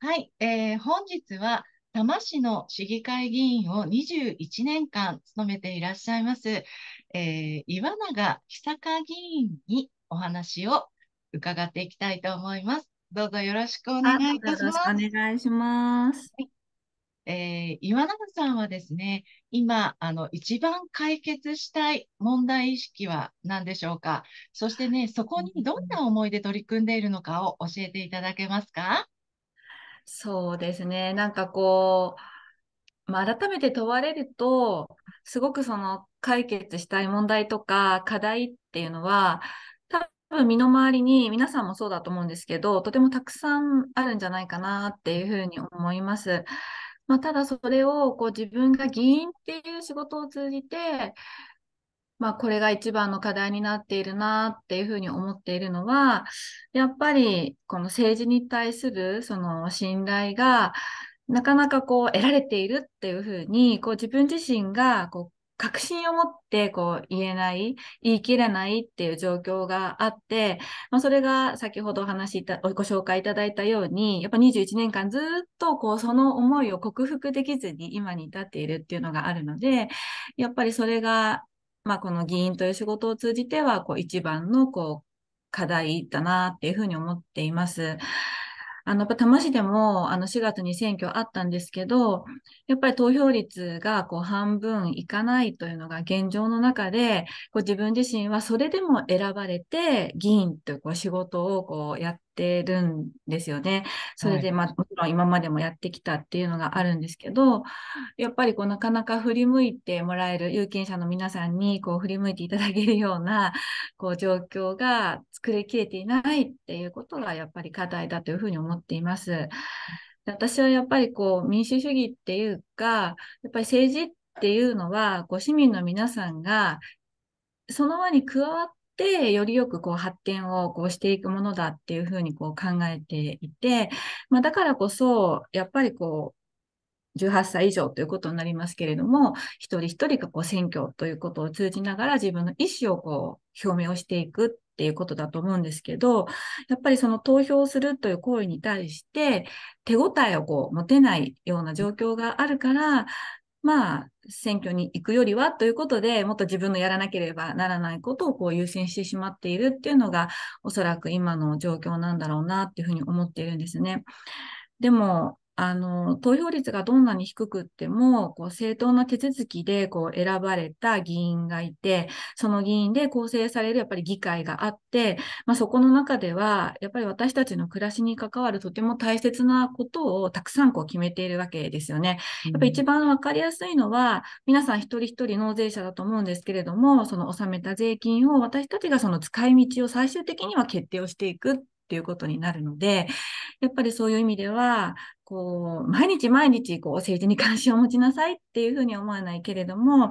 はい、えー、本日は多摩市の市議会議員を21年間務めていらっしゃいます、えー、岩永久香議員にお話を伺っていきたいと思います。どうぞよろしくお願いいたします。お願いします。はいえー、岩永さんはですね、今、あの、一番解決したい問題意識は何でしょうかそしてね、そこにどんな思いで取り組んでいるのかを教えていただけますかそうですね。なんかこう、まあ、改めて問われると、すごくその解決したい問題とか課題っていうのは、多分身の回りに皆さんもそうだと思うんですけど、とてもたくさんあるんじゃないかなっていうふうに思います。まあ、ただそれをこう自分が議員っていう仕事を通じて、まあ、これが一番の課題になっているなっていうふうに思っているのは、やっぱりこの政治に対するその信頼が、なかなかこう得られているっていうふうに、こう自分自身がこう確信を持ってこう言えない、言い切れないっていう状況があって、まあ、それが先ほどお話しいた、ご紹介いただいたように、やっぱ21年間ずっとこうその思いを克服できずに今に至っているっていうのがあるので、やっぱりそれがまあ、この議員という仕事を通じては、こう、一番の、こう、課題だなっていうふうに思っています。あの、やっぱ多摩市でも、あの、4月に選挙あったんですけど、やっぱり投票率が、こう、半分いかないというのが現状の中で、こう、自分自身はそれでも選ばれて、議員という、こう、仕事を、こう、やっってるんですよね。それで、まあ、もちろん今までもやってきたっていうのがあるんですけど、やっぱりこうなかなか振り向いてもらえる、有権者の皆さんにこう振り向いていただけるようなこう状況が作りきれていないっていうことがやっぱり課題だというふうに思っています。私はやっぱりこう民主主義っていうか、やっぱり政治っていうのはこ市民の皆さんがその場に加わっ、よりよくこう発展をこうしていくものだっていうふうにこう考えていて、まあ、だからこそ、やっぱりこう、18歳以上ということになりますけれども、一人一人がこう選挙ということを通じながら自分の意思をこう表明をしていくっていうことだと思うんですけど、やっぱりその投票するという行為に対して手応えをこう持てないような状況があるから、まあ、選挙に行くよりはということで、もっと自分のやらなければならないことをこう優先してしまっているっていうのが、おそらく今の状況なんだろうなっていうふうに思っているんですね。でも、あの、投票率がどんなに低くっても、こう、正当な手続きで、こう、選ばれた議員がいて、その議員で構成される、やっぱり議会があって、まあ、そこの中では、やっぱり私たちの暮らしに関わるとても大切なことをたくさん、こう、決めているわけですよね。やっぱり一番わかりやすいのは、皆さん一人一人納税者だと思うんですけれども、その納めた税金を私たちがその使い道を最終的には決定をしていくっていうことになるので、やっぱりそういう意味では、こう、毎日毎日、こう、政治に関心を持ちなさいっていうふうに思わないけれども、やっ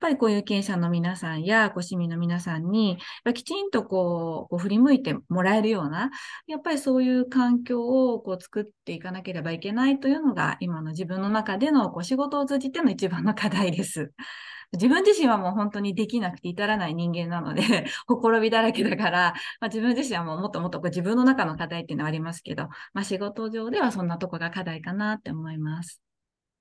ぱりこう、有権者の皆さんや、ご市民の皆さんに、きちんとこう、こう振り向いてもらえるような、やっぱりそういう環境をこう、作っていかなければいけないというのが、今の自分の中でのこう仕事を通じての一番の課題です。自分自身はもう本当にできなくて至らない人間なので ほころびだらけだから、まあ、自分自身はもうもっともっとこう自分の中の課題っていうのはありますけど、まあ、仕事上ではそんなとこが課題かなって思います。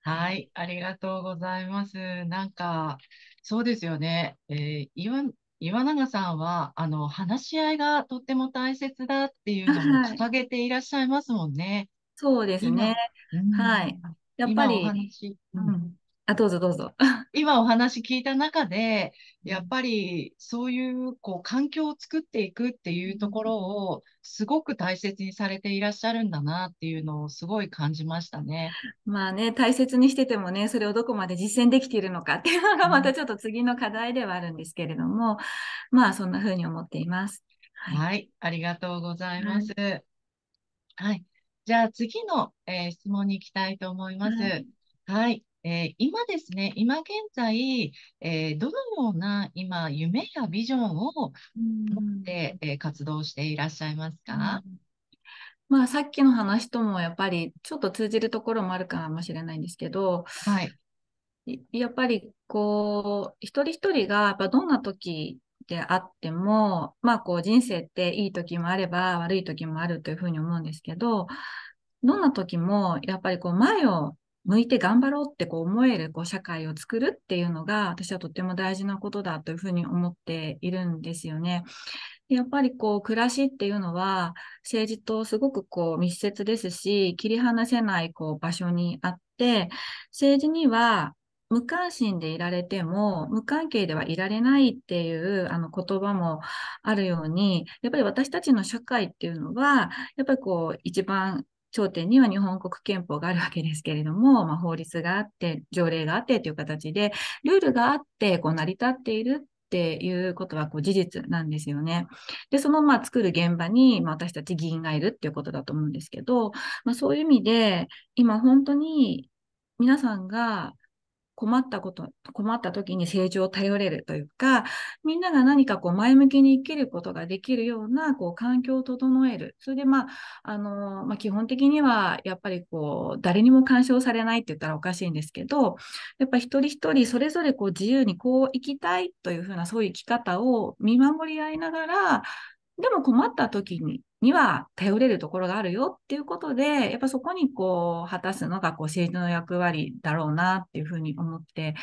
はい、ありがとうございます。なんか、そうですよね。えー、岩岩永さんは、あの、話し合いがとっても大切だっていうのを掲げていらっしゃいますもんね。はい、そうですね。はい。やっぱり、うん、あ、どうぞどうぞ。今お話聞いた中で、やっぱりそういうこう環境を作っていくっていうところをすごく大切にされていらっしゃるんだなっていうのをすごい感じましたね。まあね、大切にしててもね、それをどこまで実践できているのかっていうのがまたちょっと次の課題ではあるんですけれども、うん、まあそんな風に思っています。はい、はい、ありがとうございます。はい、はい、じゃあ次の、えー、質問に行きたいと思います。はいえー、今ですね、今現在、えー、どのような今、夢やビジョンを持って、えー、活動していらっしゃいますか、まあ、さっきの話ともやっぱりちょっと通じるところもあるかもしれないんですけど、はい、やっぱりこう一人一人がやっぱどんな時であっても、まあ、こう人生っていい時もあれば悪い時もあるというふうに思うんですけどどんな時もやっぱりこう前を向いて頑張ろうってこう思えるこう社会を作るっていうのが私はとっても大事なことだというふうに思っているんですよね。やっぱりこう暮らしっていうのは政治とすごくこう密接ですし切り離せないこう場所にあって政治には無関心でいられても無関係ではいられないっていうあの言葉もあるようにやっぱり私たちの社会っていうのはやっぱりこう一番頂点には日本国憲法があるわけですけれども、まあ、法律があって、条例があってという形で、ルールがあって、こう成り立っているっていうことはこう事実なんですよね。で、そのまあ作る現場に、まあ、私たち議員がいるっていうことだと思うんですけど、まあ、そういう意味で、今本当に皆さんが困ったこと、困った時に政治を頼れるというか、みんなが何かこう前向きに生きることができるようなこう環境を整える。それでまあ、あの、まあ、基本的にはやっぱりこう、誰にも干渉されないって言ったらおかしいんですけど、やっぱ一人一人それぞれこう自由にこう生きたいというふうなそういう生き方を見守り合いながら、でも困った時にには頼れるところがあるよっていうことで、やっぱそこにこう、果たすのがこう政治の役割だろうなっていうふうに思って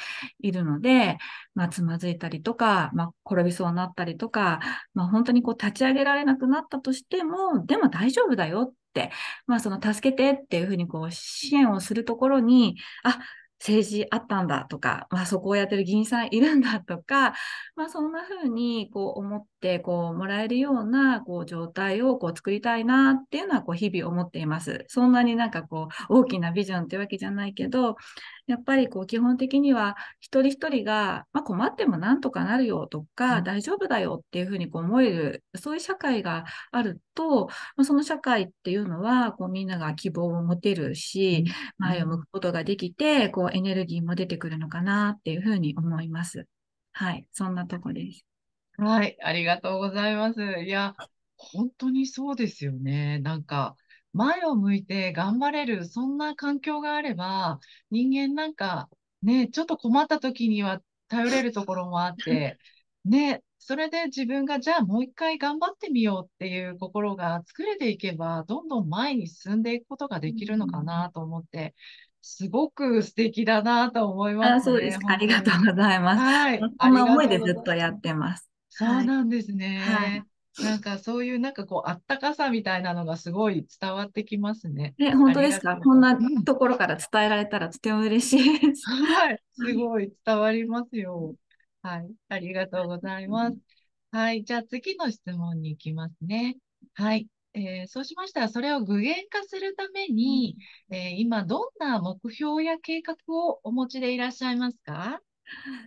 いるので、まあ、つまずいたりとか、まあ、転びそうになったりとか、まあ、本当にこう、立ち上げられなくなったとしても、でも大丈夫だよって、まあ、その助けてっていうふうにこう、支援をするところに、あ、政治あったんだとか、まあ、そこをやってる議員さんいるんだとか、まあ、そんな風にこう思ってこうもらえるようなこう状態をこう作りたいなっていうのはこう日々思っています。そんなになんかこう大きなビジョンってわけじゃないけど、やっぱりこう基本的には一人一人が、まあ、困ってもなんとかなるよとか、うん、大丈夫だよっていうふうにこう思える、そういう社会があると、まあ、その社会っていうのはこうみんなが希望を持てるし、うん、前を向くことができて、こうエネルギーも出てくるのかなっていうふうに思います。はい、そんなとこです。はい、ありがとうございます。いや、本当にそうですよね。なんか、前を向いて頑張れる、そんな環境があれば、人間なんか、ね、ちょっと困った時には頼れるところもあって、ね、それで自分がじゃあもう一回頑張ってみようっていう心が作れていけば、どんどん前に進んでいくことができるのかなと思って、すごく素敵だなと思います、ね、あそうですありがとうございます。はい。この思いでずっとやってます。そうなんですね。はい、はいなんかそういうなんかこうあったかさみたいなのがすごい伝わってきますね。本当ですか。こんなところから伝えられたらとても嬉しいです。はい、すごい伝わりますよ。はい、ありがとうございます。はい、じゃあ次の質問に行きますね。はい。えー、そうしましたら、それを具現化するために、うん、えー、今、どんな目標や計画をお持ちでいらっしゃいますか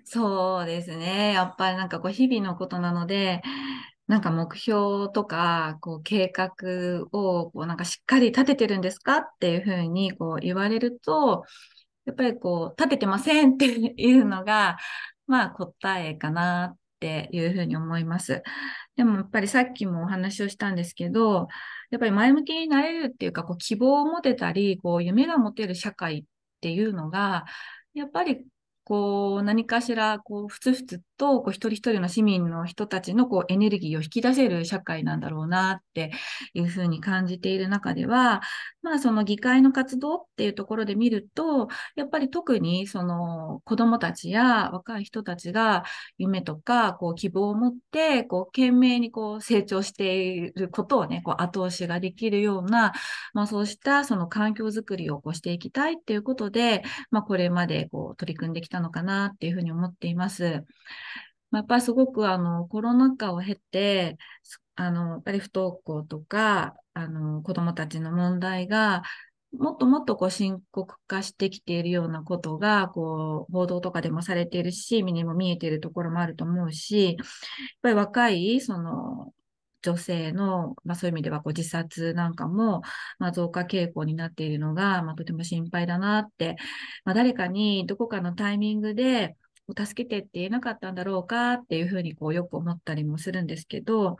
そうですね。やっぱりなんかこう、日々のことなので、なんか目標とか、こう計画を、こうなんかしっかり立ててるんですかっていうふうにこう言われると、やっぱりこう立ててませんっていうのが、まあ答えかなっていうふうに思います。でもやっぱりさっきもお話をしたんですけど、やっぱり前向きになれるっていうか、こう希望を持てたり、こう夢が持てる社会っていうのが、やっぱりこう何かしらこうふつふつとこう一人一人の市民の人たちのこうエネルギーを引き出せる社会なんだろうなっていうふうに感じている中では、まあ、その議会の活動っていうところで見るとやっぱり特にその子どもたちや若い人たちが夢とかこう希望を持ってこう懸命にこう成長していることを、ね、こう後押しができるような、まあ、そうしたその環境づくりをこうしていきたいっていうことで、まあ、これまでこう取り組んできたのかなっていうふうに思っています。まあ、やっぱりすごくあのコロナ禍を経て、あのやっぱり不登校とかあの子どもたちの問題がもっともっとこう深刻化してきているようなことが、こう、報道とかでもされているし、身にも見えているところもあると思うし、やっぱり若い、その、女性の、まあ、そういう意味ではこう自殺なんかも、まあ、増加傾向になっているのが、まあ、とても心配だなって、まあ、誰かにどこかのタイミングで助けてって言えなかったんだろうかっていうふうにこうよく思ったりもするんですけど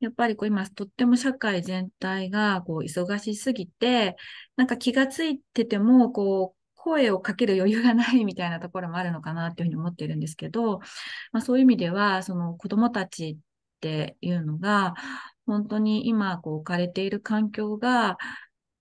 やっぱりこう今とっても社会全体がこう忙しすぎてなんか気がついててもこう声をかける余裕がないみたいなところもあるのかなっていうふうに思ってるんですけど、まあ、そういう意味ではその子どもたちっていうのが、本当に今こう置かれている環境が、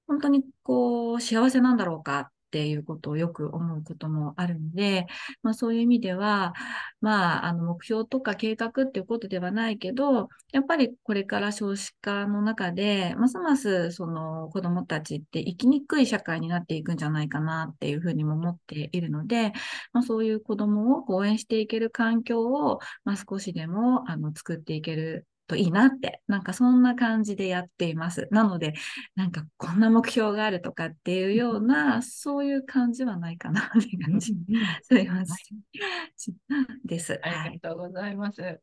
本当にこう幸せなんだろうかっっていうことをよく思うこともあるので、まあ、そういう意味では、まあ、あの目標とか計画っていうことではないけどやっぱりこれから少子化の中でますますその子どもたちって生きにくい社会になっていくんじゃないかなっていうふうにも思っているので、まあ、そういう子どもを応援していける環境を、まあ、少しでもあの作っていけるといいなって、なんかそんな感じでやっています。なので、なんかこんな目標があるとかっていうような、そういう感じはないかなって感じ。すいません。です。ありがとうございます。はい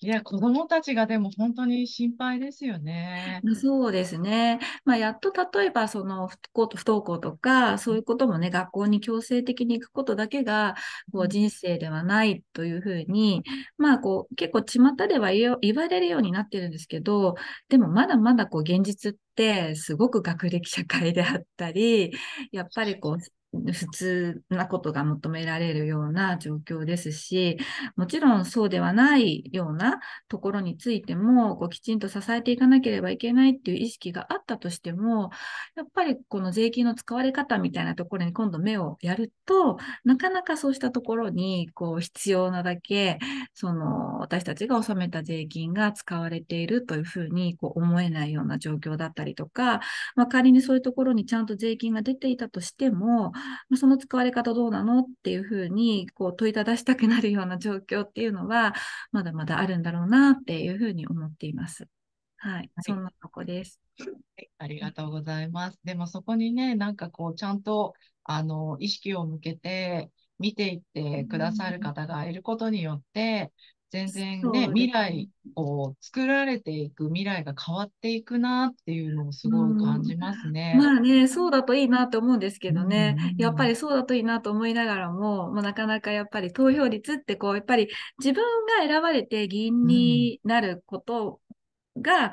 いや、子供たちがでも本当に心配ですよね。そうですね。まあ、やっと例えば、その不登校とか、そういうこともね、学校に強制的に行くことだけが、こう、人生ではないというふうに、まあ、こう、結構巷では言われるようになってるんですけど、でもまだまだこう、現実っってすごく学歴社会であったりやっぱりこう 普通なことが求められるような状況ですし、もちろんそうではないようなところについても、こうきちんと支えていかなければいけないっていう意識があったとしても、やっぱりこの税金の使われ方みたいなところに今度目をやると、なかなかそうしたところにこう必要なだけ、その私たちが納めた税金が使われているというふうにこう思えないような状況だったりりとか、まあ、仮にそういうところにちゃんと税金が出ていたとしても、まその使われ方どうなのっていうふうにこう問いただしたくなるような状況っていうのは、まだまだあるんだろうなっていうふうに思っています。はい、そんなとこです。はい、ありがとうございます。でもそこにね、なんかこう、ちゃんとあの意識を向けて見ていってくださる方がいることによって、全然ね、未来を作られていく未来が変わっていくなっていうのをすごい感じますね。うん、まあね、そうだといいなと思うんですけどね、うん、やっぱりそうだといいなと思いながらも、もうなかなかやっぱり投票率ってこう、やっぱり自分が選ばれて議員になることが、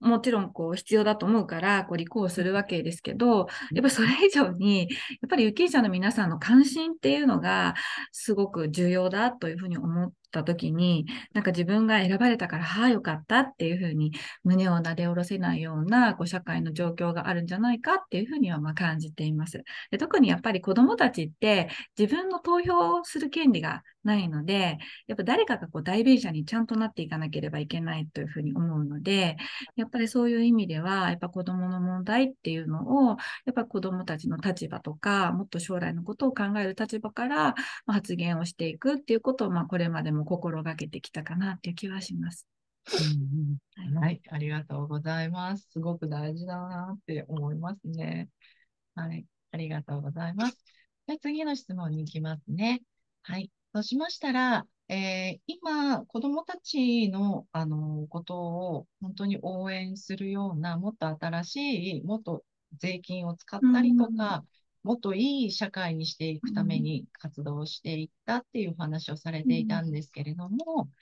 もちろんこう必要だと思うからこう立候するわけですけどやっぱりそれ以上にやっぱり有権者の皆さんの関心っていうのがすごく重要だというふうに思った時になんか自分が選ばれたからはあよかったっていうふうに胸をなで下ろせないようなこう社会の状況があるんじゃないかっていうふうにはま感じています。で特にやっぱり子どもたちって自分の投票をする権利がないのでやっぱ誰かがこう代弁者にちゃんとなっていかなければいけないというふうに思うのでやっぱりそういう意味では、やっぱ子供の問題っていうのを、やっぱり子供たちの立場とか、もっと将来のことを考える立場から発言をしていくっていうことを、まあ、これまでも心がけてきたかなっていう気はします。うん、はい、はい、ありがとうございます。すごく大事だなって思いますね。はい、ありがとうございます。じゃ次の質問に行きますね。はい、そうしましたら、えー、今、子どもたちの、あのことを本当に応援するような、もっと新しい、もっと税金を使ったりとか、うん、もっといい社会にしていくために活動していったっていう話をされていたんですけれども、うん、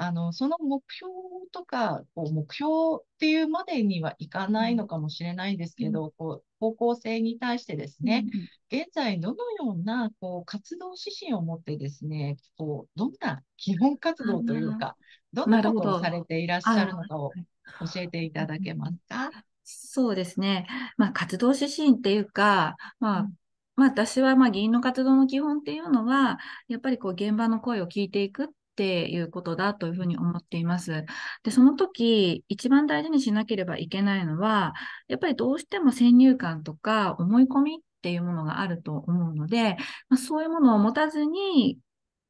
あの、その目標とか、こう目標っていうまでにはいかないのかもしれないですけど、うん、こう方向性に対してですね、うん、現在どのようなこう活動指針を持ってですね、こうどんな基本活動というか、どんなことをされていらっしゃるのかを教えていただけますか。そうですね。まあ、活動指針っていうか、まあ、まあ、私はまあ議員の活動の基本っていうのは、やっぱりこう現場の声を聞いていくっっていうことだというふうに思っています。で、その時、一番大事にしなければいけないのは、やっぱりどうしても先入観とか思い込みっていうものがあると思うので、まあ、そういうものを持たずに、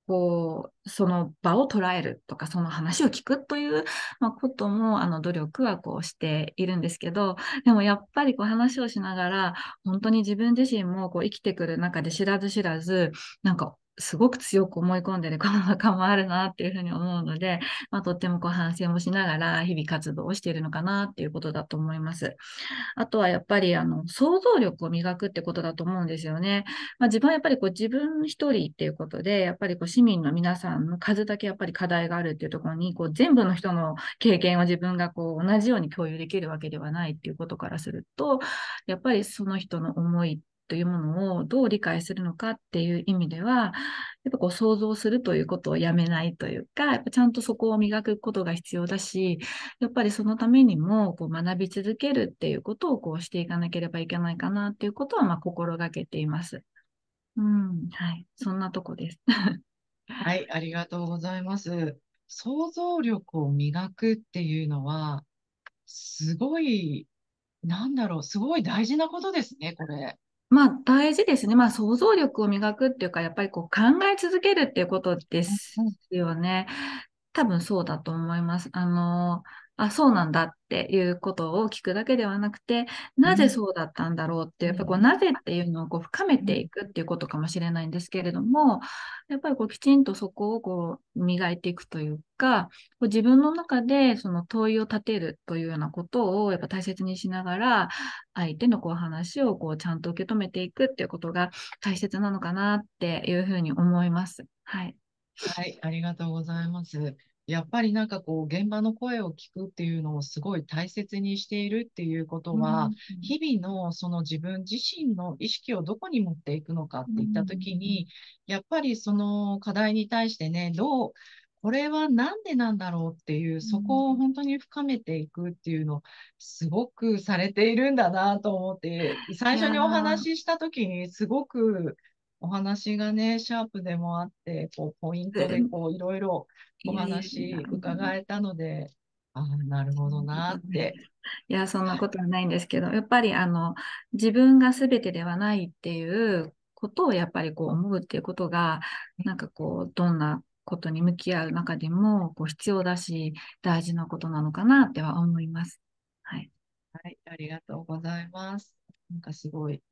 こう、その場を捉えるとか、その話を聞くという、まことも、あの、努力はこうしているんですけど、でもやっぱりこう話をしながら、本当に自分自身もこう生きてくる中で知らず知らず、なんかすごく強く思い込んでる この中もあるなっていうふうに思うので、まあ、とってもこう反省もしながら日々活動をしているのかなっていうことだと思います。あとはやっぱりあの想像力を磨くってことだと思うんですよね。まあ、自分はやっぱりこう自分一人っていうことで、やっぱりこう市民の皆さんの数だけやっぱり課題があるっていうところにこう全部の人の経験を自分がこう同じように共有できるわけではないっていうことからすると、やっぱりその人の思いというものをどう理解するのかっていう意味では、やっぱこう想像するということをやめないというか、やっぱちゃんとそこを磨くことが必要だし、やっぱりそのためにもこう学び続けるっていうことをこうしていかなければいけないかなっていうことはまあ心がけています。うん、はい、そんなとこです。はい、ありがとうございます。想像力を磨くっていうのは、すごい、なんだろう、すごい大事なことですね、これ。まあ大事ですね。まあ想像力を磨くっていうか、やっぱりこう考え続けるっていうことですよね。多分そうだと思います。あの、あ、そうなんだっていうことを聞くだけではなくて、なぜそうだったんだろうってやっぱこう、なぜっていうのをこう深めていくっていうことかもしれないんですけれども、やっぱりこう、きちんとそこをこう、磨いていくというか、こう自分の中でその問いを立てるというようなことをやっぱ大切にしながら、相手のこう話をこう、ちゃんと受け止めていくっていうことが大切なのかなっていうふうに思います。はい。はい、ありがとうございます。やっぱりなんかこう現場の声を聞くっていうのをすごい大切にしているっていうことは、うん、日々のその自分自身の意識をどこに持っていくのかっていった時に、うん、やっぱりその課題に対してね、どうこれは何でなんだろうっていう、そこを本当に深めていくっていうのをすごくされているんだなと思って、最初にお話しした時にすごくお話がね、シャープでもあって、こうポイントでこういろいろお話伺えたので、あなるほどなって。いや、そんなことはないんですけど、やっぱりあの自分が全てではないっていうことをやっぱりこう思うっていうことが、なんかこう、どんなことに向き合う中でもこう必要だし、大事なことなのかなっては思います。はい。はい、ありがとうございます。なんかすごい、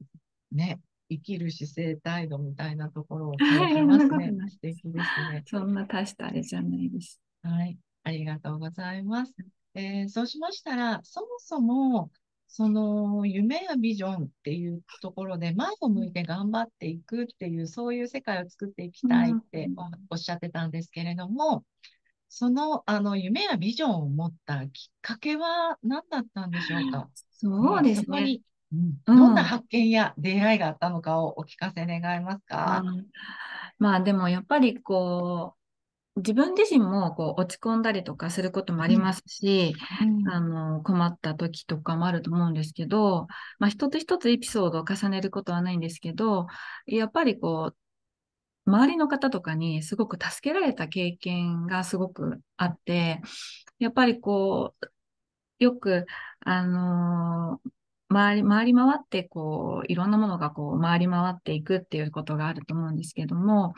ね、生きる姿勢態度みたいなところを感じますね。素敵ですね。そんな大したあれじゃないです。はい、ありがとうございます。えー、そうしましたら、そもそもその夢やビジョンっていうところで前を向いて頑張っていくっていうそういう世界を作っていきたいっておっしゃってたんですけれども、そのあの夢やビジョンを持ったきっかけは何だったんでしょうかそうですね。どんな発見や出会いがあったのかをお聞かせ願えますか、うん、まあでもやっぱりこう自分自身もこう落ち込んだりとかすることもありますし、うん、あの困った時とかもあると思うんですけど、まあ、一つ一つエピソードを重ねることはないんですけどやっぱりこう周りの方とかにすごく助けられた経験がすごくあってやっぱりこうよく、あのー、回り、回り回って、こう、いろんなものがこう、回り回っていくっていうことがあると思うんですけども、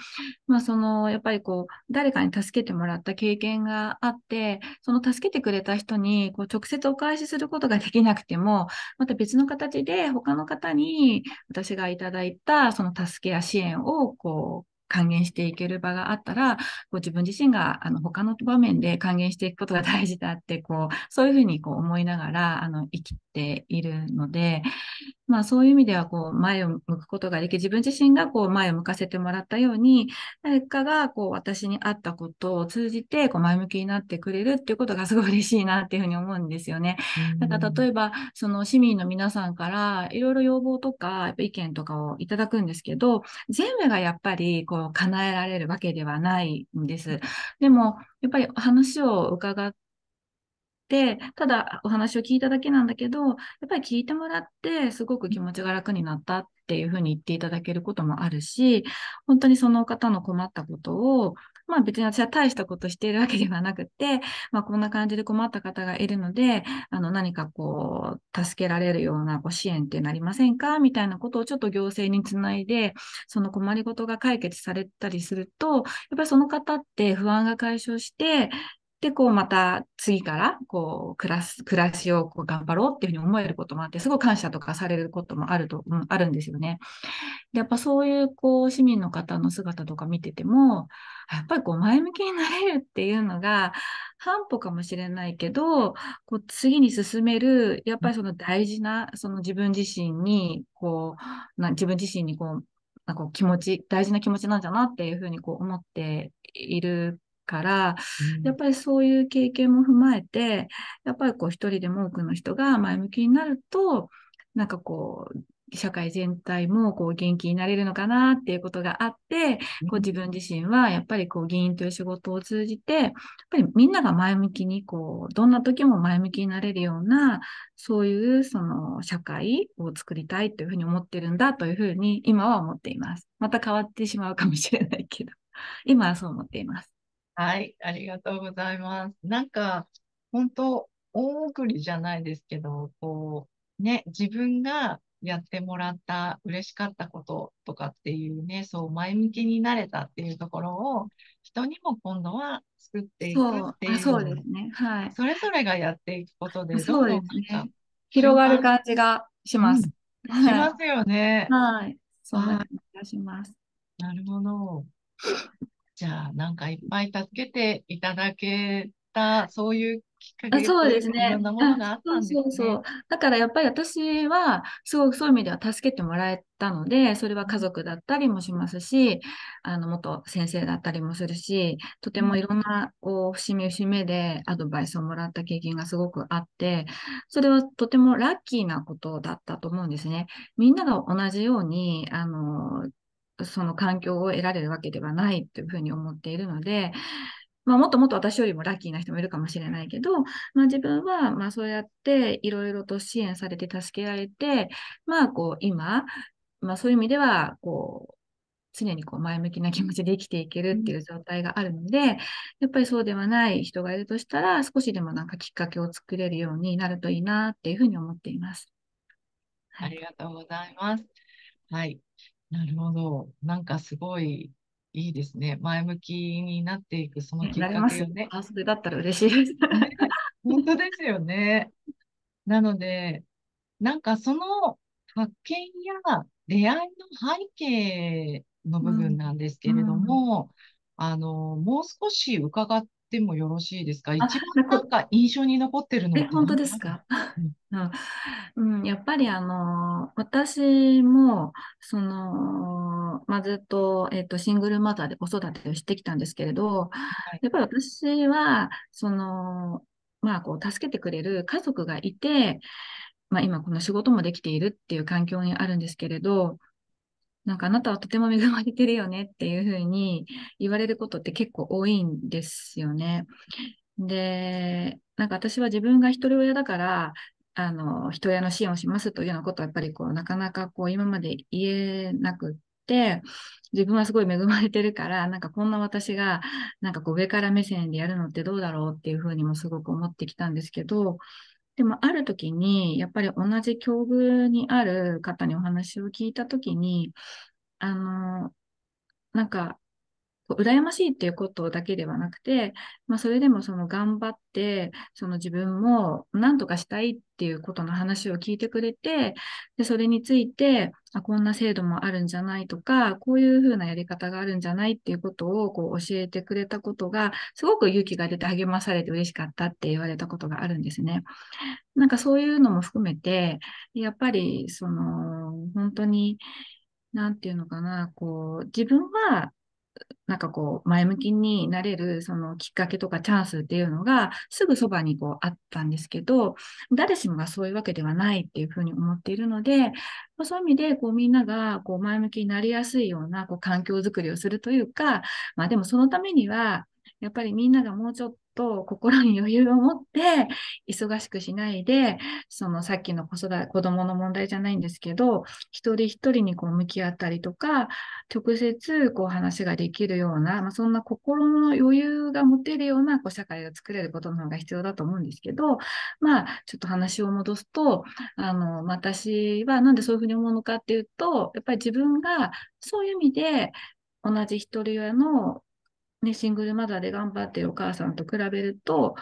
まあ、その、やっぱりこう、誰かに助けてもらった経験があって、その助けてくれた人に、こう、直接お返しすることができなくても、また別の形で他の方に私がいただいた、その助けや支援を、こう、還元していける場があったら、こう自分自身があの他の場面で還元していくことが大事だって、こう、そういうふうにこう思いながら、あの、生きているので、まあそういう意味ではこう前を向くことができ、自分自身がこう前を向かせてもらったように、誰かがこう私に合ったことを通じてこう前向きになってくれるっていうことがすごい嬉しいなっていうふうに思うんですよね。だから例えばその市民の皆さんからいろいろ要望とか意見とかをいただくんですけど、全部がやっぱりこう叶えられるわけではないんです。でもやっぱり話を伺っ、ただお話を聞いただけなんだけど、やっぱり聞いてもらって、すごく気持ちが楽になったっていうふうに言っていただけることもあるし、本当にその方の困ったことを、まあ別に私は大したことしているわけではなくて、まあこんな感じで困った方がいるので、あの何かこう、助けられるようなご支援ってなりませんかみたいなことをちょっと行政につないで、その困りごとが解決されたりすると、やっぱりその方って不安が解消して、で、こう、また次から、こう、暮らす、暮らしをこう頑張ろうっていうふうに思えることもあって、すごい感謝とかされることもあると、うん、あるんですよね。で、やっぱそういう、こう、市民の方の姿とか見てても、やっぱりこう、前向きになれるっていうのが、半歩かもしれないけど、こう、次に進める、やっぱりその大事な、その自分自身に、こう、な自分自身にこう、なんか気持ち、大事な気持ちなんじゃなっていうふうにこう思っているから、やっぱりそういう経験も踏まえて、やっぱりこう一人でも多くの人が前向きになると、なんかこう、社会全体もこう元気になれるのかなっていうことがあって、こう自分自身はやっぱりこう議員という仕事を通じて、やっぱりみんなが前向きにこう、どんな時も前向きになれるような、そういうその社会を作りたいというふうに思ってるんだというふうに今は思っています。また変わってしまうかもしれないけど、今はそう思っています。はい、ありがとうございます。なんか、本当大送りじゃないですけど、こう、ね、自分がやってもらった嬉しかったこととかっていうね、そう前向きになれたっていうところを人にも今度は作っていくっていう。そうですね。はい。それぞれがやっていくことで、どんどんね、広がる感じがします。うんしますよね。はい。そう、な感じがします。なるほど。じゃあなんかいっぱい助けていただけた、そういうきっかけそうですね。いろんなものがですね。そうそうそう。だからやっぱり私は、すごくそういう意味では助けてもらえたので、それは家族だったりもしますし、あの、元先生だったりもするし、とてもいろんな、こう、節目節目でアドバイスをもらった経験がすごくあって、それはとてもラッキーなことだったと思うんですね。みんなが同じように、あの、その環境を得られるわけではないというふうに思っているので、まあ、もっともっと私よりもラッキーな人もいるかもしれないけど、まあ、自分はまあそうやっていろいろと支援されて助けられて、まあ、こう今、まあ、そういう意味ではこう常にこう前向きな気持ちで生きていけるっていう状態があるので、やっぱりそうではない人がいるとしたら、少しでもなんかきっかけを作れるようになるといいなっていうふうに思っています。はい、ありがとうございます。はい。なるほど。なんかすごいいいですね。前向きになっていくそのきっかけをね。あ、それだったら嬉しいです。本当ですよね。なので、なんかその発見や出会いの背景の部分なんですけれども、あの、もう少し伺っってもよろしいですか一番なんか印象に残ってるのえ本当ですか、うん やっぱりあの私もその、まずっと,、えーと、とシングルマザーで子育てをしてきたんですけれど、はい、やっぱり私はその、まあ、こう助けてくれる家族がいて、まあ、今この仕事もできているっていう環境にあるんですけれどなんかあなたはとても恵まれてるよねっていうふうに言われることって結構多いんですよね。で、なんか私は自分が一人親だから、あの、人親の支援をしますというようなことはやっぱりこう、なかなかこう、今まで言えなくって、自分はすごい恵まれてるから、なんかこんな私が、なんかこう上から目線でやるのってどうだろうっていうふうにもすごく思ってきたんですけど、でもある時に、やっぱり同じ境遇にある方にお話を聞いた時に、あの、なんか、羨ましいっていうことだけではなくて、まあ、それでもその頑張って、その自分も何とかしたいっていうことの話を聞いてくれて、でそれについてあ、こんな制度もあるんじゃないとか、こういうふうなやり方があるんじゃないっていうことをこう教えてくれたことが、すごく勇気が出て励まされて嬉しかったって言われたことがあるんですね。なんかそういうのも含めて、やっぱりその本当に、なんていうのかな、こう、自分はなんかこう前向きになれるそのきっかけとかチャンスっていうのがすぐそばにこうあったんですけど誰しもがそういうわけではないっていうふうに思っているので、まそういう意味でこうみんながこう前向きになりやすいようなこう環境づくりをするというか、まあ、でもそのためにはやっぱりみんながもうちょっと心に余裕を持って、忙しくしないで、そのさっきの子育子供の問題じゃないんですけど、一人一人にこう向き合ったりとか、直接こう話ができるような、まあ、そんな心の余裕が持てるようなこう社会を作れることの方が必要だと思うんですけど、まあ、ちょっと話を戻すと、あの、私はなんでそういうふうに思うのかっていうと、やっぱり自分がそういう意味で同じ一人親のね、シングルマザーで頑張ってるお母さんと比べると、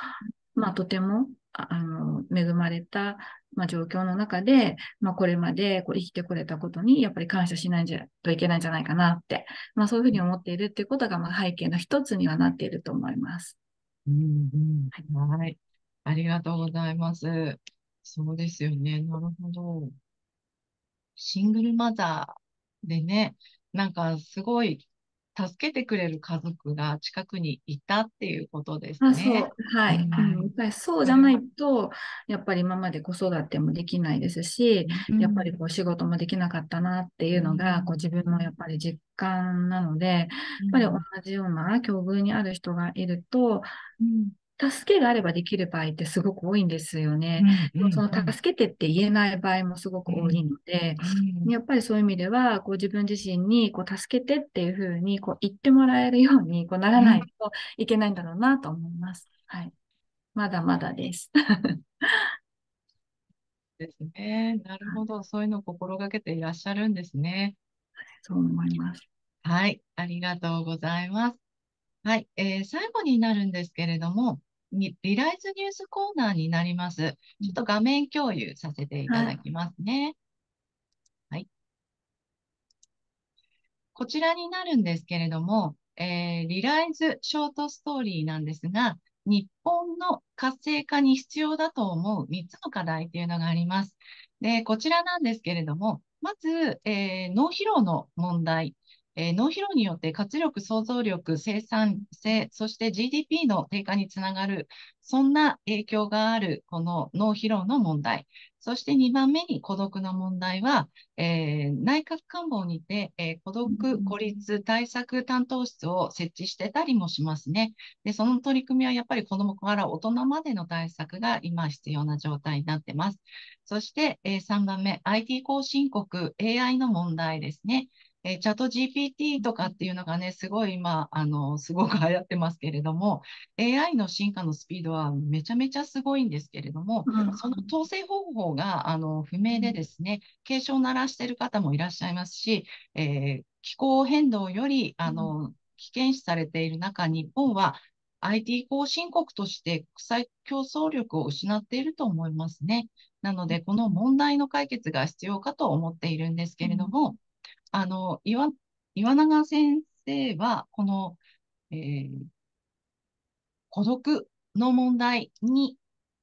まあ、とてもあの恵まれた、まあ、状況の中で、まあ、これまでこう生きてこれたことにやっぱり感謝しないんじゃといけないんじゃないかなって、まあ、そういうふうに思っているっていうことが、まあ、背景の一つにはなっていると思います。うんうん、はい、はい、ありがとうございます。そうですよね。なるほど。シングルマザーでね、なんかすごい助けてくれる家族が近くにいたっていうことですね。はい、うん、はい、そうじゃないと、やっぱり今まで子育てもできないですし、うん、やっぱりこう仕事もできなかったなっていうのが、こう自分のやっぱり実感なので、やっぱり同じような境遇にある人がいると、うん助けがあればできる場合ってすごく多いんですよね。うんうんうん、その助けてって言えない場合もすごく多いので、うんうん、やっぱりそういう意味では、こう自分自身にこう助けてっていうふうにこう言ってもらえるようにこうならないといけないんだろうなと思います。はい。まだまだです。ですね。なるほど。そういうのを心がけていらっしゃるんですね。そう思います。はい。ありがとうございます。はい。えー、最後になるんですけれども、リライズニュースコーナーになります。ちょっと画面共有させていただきますね。はい、はい。こちらになるんですけれども、えー、リライズショートストーリーなんですが、日本の活性化に必要だと思う3つの課題というのがあります。で、こちらなんですけれども、まず、えー、脳疲労の問題えー、脳疲労によって活力、想像力、生産性、そして GDP の低下につながる、そんな影響があるこの脳疲労の問題。そして2番目に孤独の問題は、えー、内閣官房にて、えー、孤独孤立対策担当室を設置してたりもしますね。で、その取り組みはやっぱり子どもから大人までの対策が今必要な状態になってます。そして、えー、3番目、IT 後進国 AI の問題ですね。えチャット GPT とかっていうのがね、すごい今、あの、すごく 流行ってますけれども、AI の進化のスピードはめちゃめちゃすごいんですけれども、うん、その統制方法が、あの、不明でですね、警鐘を鳴らしている方もいらっしゃいますし、えー、気候変動より、あの、危険視されている中、日本は IT 後進国として国際競争力を失っていると思いますね。なので、この問題の解決が必要かと思っているんですけれども、あの、岩、岩永先生は、この、えー、孤独の問題に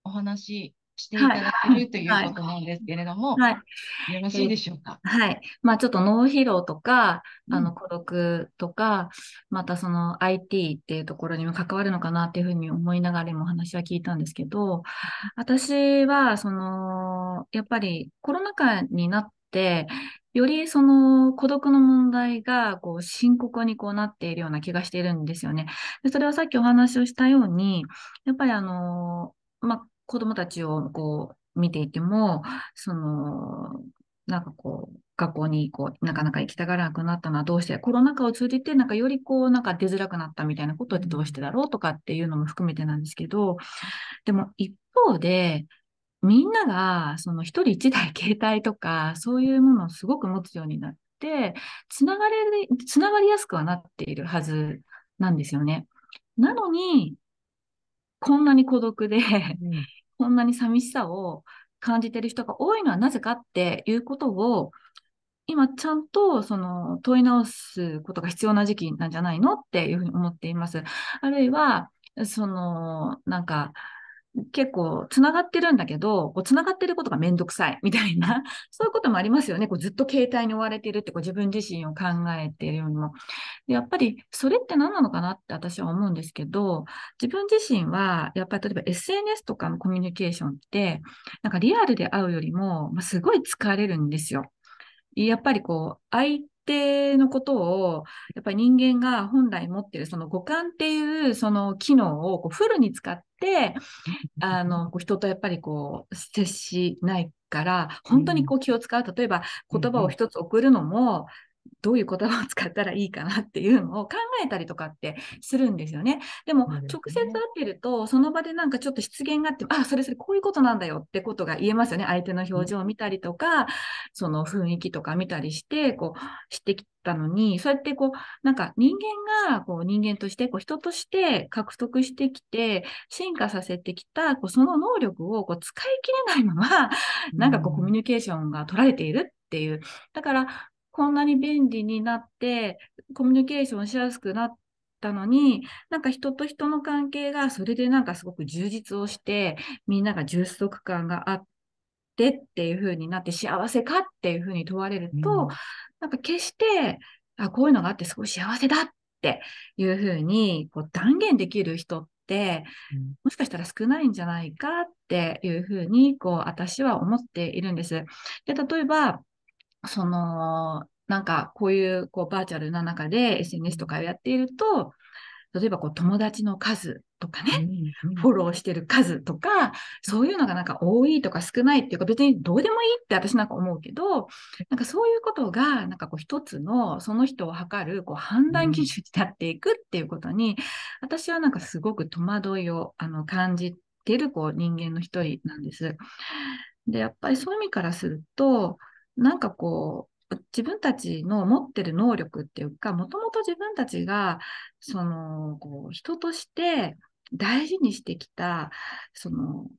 お話ししていただけるということなんですけれども、はい、はい、よろしいでしょうか。えー、はい。まあちょっと脳疲労とか、あの孤独とか、うん、またその IT っていうところにも関わるのかなっていうふうに思いながらもお話は聞いたんですけど、私はその、やっぱりコロナ禍になって、よりその孤独の問題がこう深刻にこうなっているような気がしているんですよね。でそれはさっきお話をしたように、やっぱりあの、まあ、子供たちをこう見ていても、その、なんかこう、学校にこうなかなか行きたがらなくなったのはどうして、コロナ禍を通じてなんかよりこうなんか出づらくなったみたいなことってどうしてだろうとかっていうのも含めてなんですけど、でも一方で、みんなが、その一人一台携帯とか、そういうものをすごく持つようになって、つながれ、つながりやすくはなっているはずなんですよね。なのに、こんなに孤独で こんなに寂しさを感じてる人が多いのはなぜかっていうことを、今ちゃんとその問い直すことが必要な時期なんじゃないのっていうふうに思っています。あるいは、その、なんか、結構つながってるんだけど、こうつながってることがめんどくさい みたいな、そういうこともありますよね。こうずっと携帯に追われてるってこう自分自身を考えているよりも。でやっぱりそれって何なのかなって私は思うんですけど、自分自身はやっぱり例えば SNS とかのコミュニケーションって、なんかリアルで会うよりも、まあ、すごい疲れるんですよ。やっぱりこう、相定のことを、やっぱり人間が本来持ってるその五感っていうその機能をこうフルに使って、あの、人とやっぱりこう接しないから、本当にこう気を使う。例えば言葉を一つ送るのも、どういう言葉を使ったらいいかなっていうのを考えたりとかってするんですよね。でも、直接会ってると、その場でなんかちょっと失言があって、あ、それそれこういうことなんだよってことが言えますよね。相手の表情を見たりとか、その雰囲気とか見たりして、こう、してきたのに、そうやってこう、なんか人間がこう人間として、こう人として獲得してきて、進化させてきた、こうその能力をこう使い切れないまま、なんかこうコミュニケーションが取られているっていう。だから、こんなに便利になって、コミュニケーションしやすくなったのに、なんか人と人の関係がそれでなんかすごく充実をして、みんなが充足感があってっていう風になって幸せかっていう風に問われると、うん、なんか決してあこういうのがあってすごい幸せだっていう風にこう断言できる人って、うん、もしかしたら少ないんじゃないかっていう風にこう私は思っているんです。で例えばその、なんかこういうこうバーチャルな中で SNS とかをやっていると、例えばこう友達の数とかね、フォローしてる数とか、そういうのがなんか多いとか少ないっていうか別にどうでもいいって私なんか思うけど、なんかそういうことがなんかこう一つのその人を測るこう判断基準になっていくっていうことに、私はなんかすごく戸惑いをあの感じてるこう人間の一人なんです。で、やっぱりそういう意味からすると、なんかこう、自分たちの持ってる能力っていうか、もともと自分たちが、その、こう、人として大事にしてきた、その、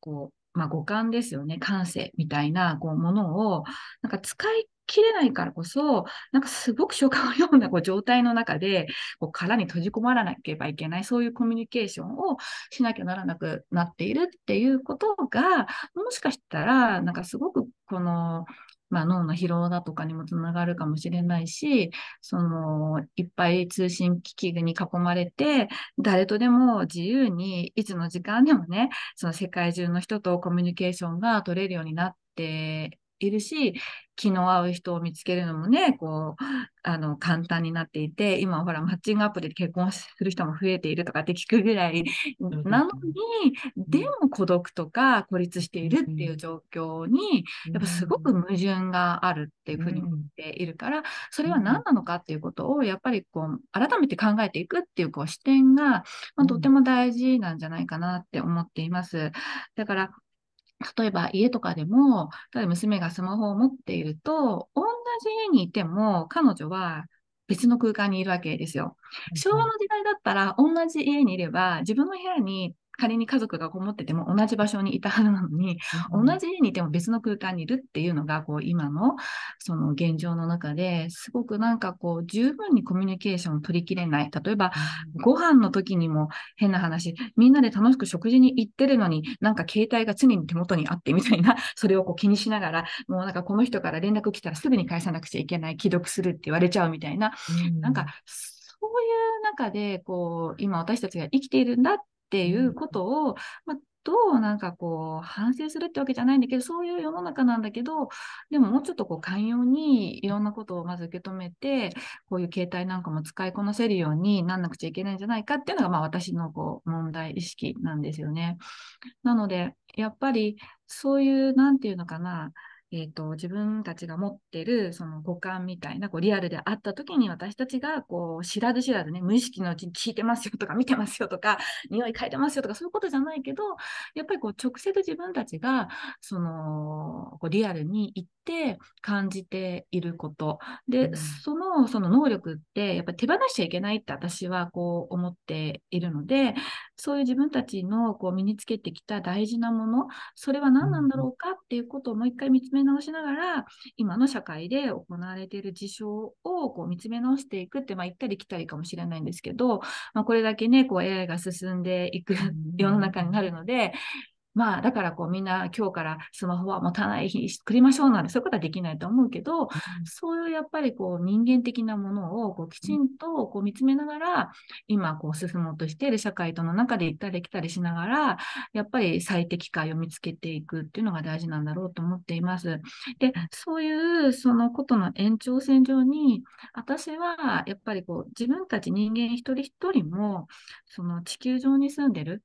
こう、まあ、五感ですよね、感性みたいなこうものをなんか使いきれないからこそ、なんかすごく消化のようなこう状態の中で、こう殻に閉じ込まらなければいけない、そういうコミュニケーションをしなきゃならなくなっているっていうことが、もしかしたら、なんかすごくこの、まあ、脳の疲労だとかにもつながるかもしれないし、その、いっぱい通信機器に囲まれて、誰とでも自由に、いつの時間でもね、その世界中の人とコミュニケーションが取れるようになっているし、気の合う人を見つけるのもね、こう、あの、簡単になっていて、今ほら、マッチングアプリで結婚する人も増えているとかって聞くぐらいなのに、でも孤独とか孤立しているっていう状況に、やっぱすごく矛盾があるっていうふうに思っているから、それは何なのかっていうことを、やっぱりこう、改めて考えていくっていうこう視点が、まあ、とても大事なんじゃないかなって思っています。だから、例えば家とかでも、例えば娘がスマホを持っていると、同じ家にいても彼女は別の空間にいるわけですよ。昭和の時代だったら、同じ家にいれば、自分の部屋に仮に家族がこもってても同じ場所にいたはずなのに、うん、同じ家にいても別の空間にいるっていうのが、こう、今の、その現状の中ですごくなんかこう、十分にコミュニケーションを取りきれない。例えば、ご飯の時にも変な話、みんなで楽しく食事に行ってるのに、なんか携帯が常に手元にあってみたいな、それをこう気にしながら、もうなんかこの人から連絡来たらすぐに返さなくちゃいけない、既読するって言われちゃうみたいな、うん、なんか、そういう中で、こう、今私たちが生きているんだっっていうことを、まあ、どうなんかこう反省するってわけじゃないんだけど、そういう世の中なんだけど、でももうちょっとこう寛容にいろんなことをまず受け止めて、こういう携帯なんかも使いこなせるようになんなくちゃいけないんじゃないかっていうのが、まあ私のこう問題意識なんですよね。なので、やっぱりそういう、なんていうのかな、えーと、自分たちが持ってるその五感みたいなこうリアルであった時に私たちがこう知らず知らずね無意識のうちに聞いてますよとか見てますよとか匂い嗅いでますよとかそういうことじゃないけどやっぱりこう直接自分たちがそのこうリアルに行って感じていることで、うん、そのその能力ってやっぱり手放しちゃいけないって私はこう思っているのでそういう自分たちのこう身につけてきた大事なものそれは何なんだろうかっていうことをもう一回見つめ直しながら、今の社会で行われている事象をこう見つめ直していくって、まあ、行ったり来たりかもしれないんですけど、まあ、これだけね、こう AI が進んでいく世の中になるので、まあ、だからこうみんな今日からスマホは持たない日に作りましょうなんて、そういうことはできないと思うけど、うん、そういうやっぱりこう人間的なものをこうきちんとこう見つめながら、今こう進もうとしている社会との中で行ったり来たりしながら、やっぱり最適解を見つけていくっていうのが大事なんだろうと思っています。で、そういうそのことの延長線上に、私はやっぱりこう自分たち人間一人一人も、その地球上に住んでる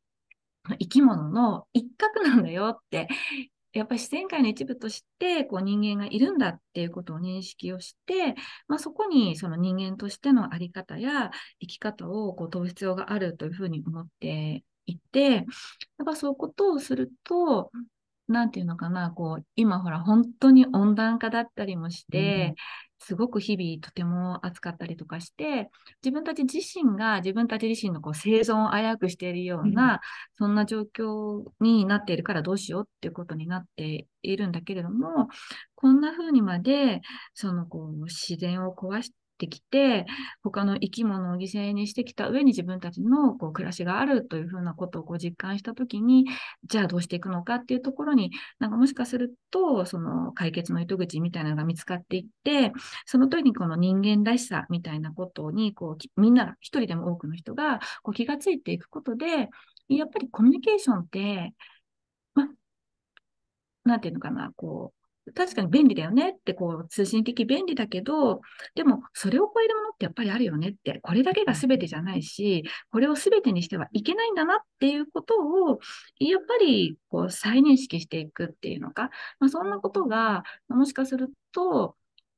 生き物の一角なんだよって、やっぱり自然界の一部としてこう人間がいるんだっていうことを認識をして、まあ、そこにその人間としての在り方や生き方をこう問う必要があるというふうに思っていて、やっぱそういうことをすると、なんていうのかな、こう、今ほら、本当に温暖化だったりもして、うん、すごく日々とても暑かったりとかして、自分たち自身が自分たち自身のこう生存を危うくしているような、うん、そんな状況になっているからどうしようっていうことになっているんだけれども、こんな風にまで、そのこう、自然を壊して、ってきて、他の生き物を犠牲にしてきた上に自分たちのこう暮らしがあるというふうなことをこう実感したときに、じゃあどうしていくのかっていうところに、なんかもしかすると、その解決の糸口みたいなのが見つかっていって、その時にこの人間らしさみたいなことに、こう、みんな、一人でも多くの人がこう気がついていくことで、やっぱりコミュニケーションって、まなんていうのかな、こう、確かに便利だよねって、こう、通信的便利だけど、でも、それを超えるものってやっぱりあるよねって、これだけが全てじゃないし、これを全てにしてはいけないんだなっていうことを、やっぱり、こう、再認識していくっていうのか、まあ、そんなことが、もしかすると、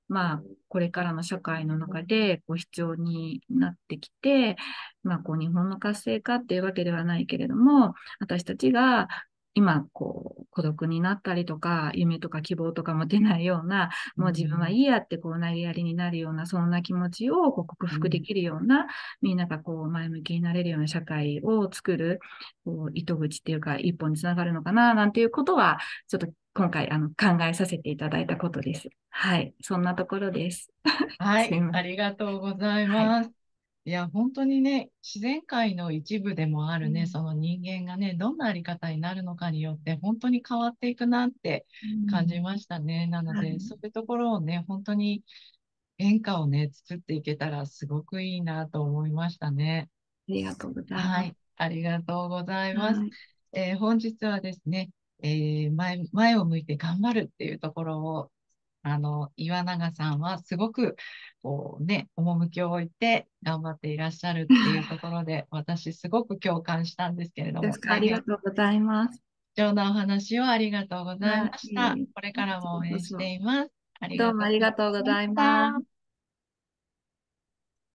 まあ、これからの社会の中でこう必要になってきて、まあ、こう日本の活性化っていうわけではないけれども、私たちが今こう孤独になったりとか夢とか希望とか持てないようなもう自分はいいやってこうなりやりになるようなそんな気持ちを克服できるような、みんながこう前向きになれるような社会を作るこう糸口っていうか一本につながるのかななんていうことはちょっと今回あの考えさせていただいたことです。はい、そんなところです。はい、ありがとうございます。はいいや、本当にね、自然界の一部でもあるね、うん、その人間がね、どんなあり方になるのかによって、本当に変わっていくなって感じましたね。うん、なので、はい、そういうところをね、本当に演歌をね、作っていけたらすごくいいなと思いましたね。ありがとうございます。はい、ありがとうございます。はい、えー、本日はですね、えー前、前を向いて頑張るっていうところをあの、岩永さんはすごく、こうね、趣を置いて頑張っていらっしゃるっていうところで、私すごく共感したんですけれども。ありがとうございます。貴重なお話をありがとうございました。これからも応援しています。どうもありがとうございます。